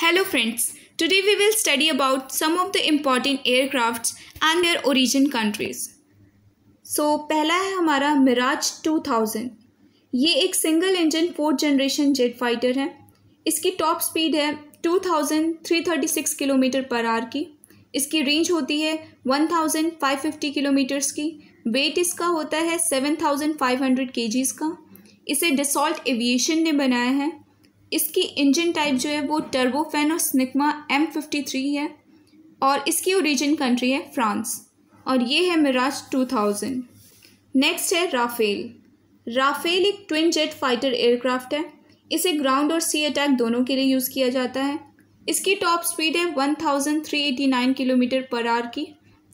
Hello friends, today we will study about some of the important aircrafts and their origin countries. So, पहला है हमारा मिराज 2000. ये एक single engine fourth generation jet fighter है इसकी top speed है 2336 kilometre per are की इसकी रेंज होती है 1550 किलोमीटर्स की वेट इसका होता है 7500 केजीज का इसे डिसॉल्ट एविएशन ने बनाया है इसकी इंजन टाइप जो है वो टर्बोफेन और स्निकमा एम फिफ्टी थ्री है और इसकी ओरिजिन कंट्री है फ्रांस और ये है मिराज टू थाउजेंड नेक्स्ट है राफेल राफेल एक ट्विन जेट फाइटर एयरक्राफ्ट है इसे ग्राउंड और सी अटैक दोनों के लिए यूज़ किया जाता है इसकी टॉप स्पीड है one thousand three eighty nine kilometre per hour की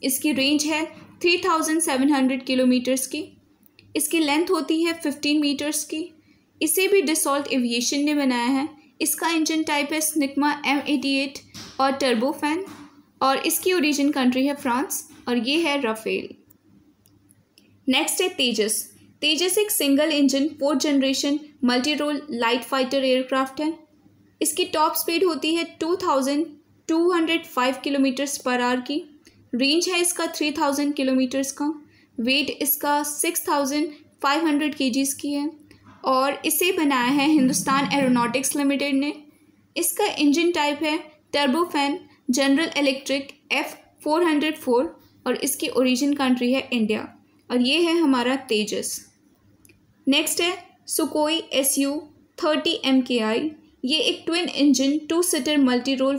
इसकी रेंज है three thousand seven hundred kilometres की इसकी लेंथ होती है फ़िफ्टीन मीटर्स की इसे भी डिसॉल्ट एविएशन ने बनाया है इसका इंजन टाइप है स्निकमा एम एटी एट और टर्बोफैन और इसकी ओरिजिन कंट्री है फ्रांस और ये है राफेल नेक्स्ट है तेजस तेजस एक single engine fourth generation multi role light fighter aircraft है इसकी टॉप स्पीड होती है two thousand two hundred five kilometres पर आर की रेंज है इसका थ्री थाउजेंड किलोमीटर्स का वेट इसका सिक्स थाउजेंड फाइव हंड्रेड के की है और इसे बनाया है हिंदुस्तान एरोनॉटिक्स लिमिटेड ने इसका इंजन टाइप है turbofan General Electric F four hundred four और इसकी ओरिजिन कंट्री है इंडिया और ये है हमारा तेजस नेक्स्ट है Sukhoi S U thirty M K I ये एक twin engine two seater multi role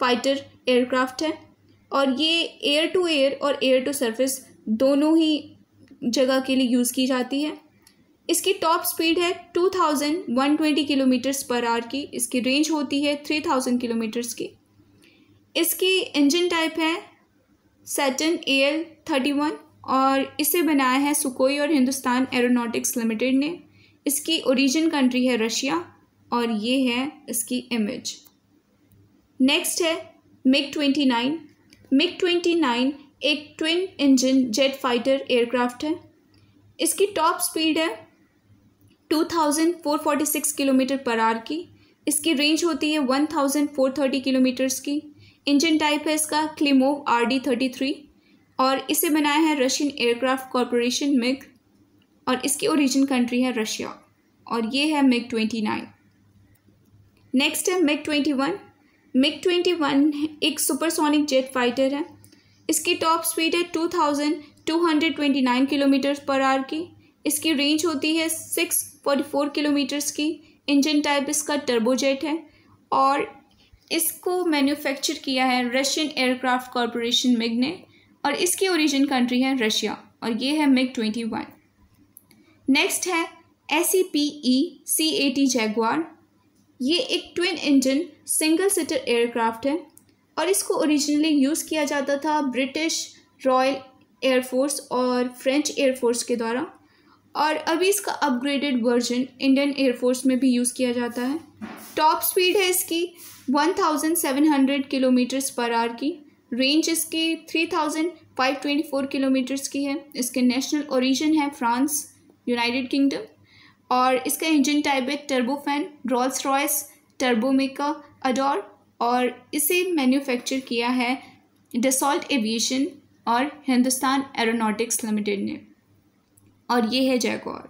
fighter aircraft है और ये एयर टू एयर और एयर टू सरफेस दोनों ही जगह के लिए यूज़ की जाती है इसकी टॉप स्पीड है 2120 किलोमीटर्स पर आवर की इसकी रेंज होती है 3000 किलोमीटर्स की इसकी इंजन टाइप है Saturn A L thirty one और इसे बनाया है सुकोई और हिंदुस्तान एरोनॉटिक्स लिमिटेड ने इसकी ओरिजिन कंट्री है रशिया और ये है इसकी इमेज नेक्स्ट है MiG twenty nine MiG twenty nine एक twin engine jet fighter aircraft है इसकी टॉप स्पीड है 2,446 किलोमीटर पर आर की इसकी रेंज होती है 1,430 किलोमीटर्स की इंजन टाइप है इसका Klimov R D thirty three और इसे बनाया है रशियन एयरक्राफ्ट कॉरपोरेशन मिग और इसकी ओरिजिन कंट्री है रशिया और ये है मिग ट्वेंटी नाइन नेक्स्ट है MiG twenty one MiG twenty one एक सुपरसोनिक जेट फाइटर है इसकी टॉप स्पीड है two thousand two hundred twenty nine kilometre per are की इसकी रेंज होती है सिक्स फोर्टी फोर किलोमीटर्स की इंजन टाइप इसका टर्बोजेट है और इसको मैन्युफैक्चर किया है रशियन एयरक्राफ्ट कॉरपोरेशन मिग ने और इसकी ओरिजिन कंट्री है रशिया और ये है मिग ट्वेंटी वन नेक्स्ट है S E P E C A T Jaguar ये एक twin engine single seater aircraft है और इसको ओरिजिनली यूज़ किया जाता था ब्रिटिश रॉयल एयरफोर्स और फ्रेंच एयरफोर्स के द्वारा और अभी इसका अपग्रेडेड वर्जन इंडियन एयरफोर्स में भी यूज़ किया जाता है टॉप स्पीड है इसकी 1700 किलोमीटर्स पर आर की रेंज इसकी 3524 किलोमीटर्स की है इसके नेशनल ओरिजिन है फ्रांस यूनाइटेड किंगडम और इसका इंजन टाइप है turbofan Rolls Royce Turbomeca Adour और इसे मैन्युफैक्चर किया है डसॉल्ट एविएशन और हिंदुस्तान एरोनॉटिक्स लिमिटेड ने और ये है जयगौर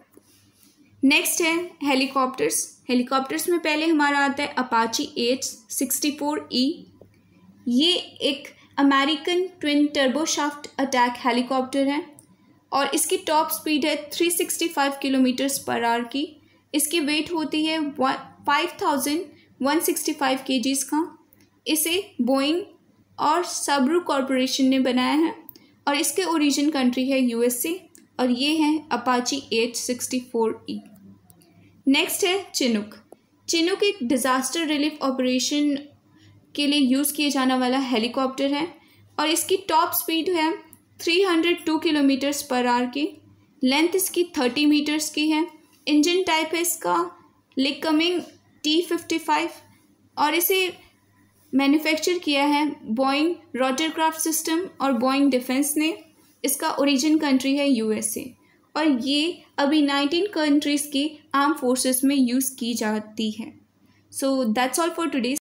नेक्स्ट है हेलीकॉप्टर्स हेलीकॉप्टर्स में पहले हमारा आता है Apache H sixty four E ये एक American twin turboshaft attack helicopter है और इसकी टॉप स्पीड है थ्री सिक्सटी फाइव किलोमीटर्स पर आर की इसकी वेट होती है के जीज़ का इसे बोइंग और सबरू कॉरपोरेशन ने बनाया है और इसके ओरिजिन कंट्री है यूएसए और ये है Apache sixty four E next है चिनुक चिनुक एक डिज़ास्टर रिलीफ ऑपरेशन के लिए यूज़ किया जाने वाला हेलीकॉप्टर है और इसकी टॉप स्पीड है थ्री हंड्रेड टू किलोमीटर्स पर आर की लेंथ इसकी थर्टी मीटर्स की है इंजन टाइप है इसका लिकमिंग टी फिफ्टी फाइव और इसे मैन्युफैक्चर किया है बोइंग रोटरक्राफ्ट सिस्टम और बोइंग डिफेंस ने इसका ओरिजिन कंट्री है यूएसए और ये अभी नाइनटीन कंट्रीज़ की आर्म फोर्सेस में यूज़ की जाती है so that's all for today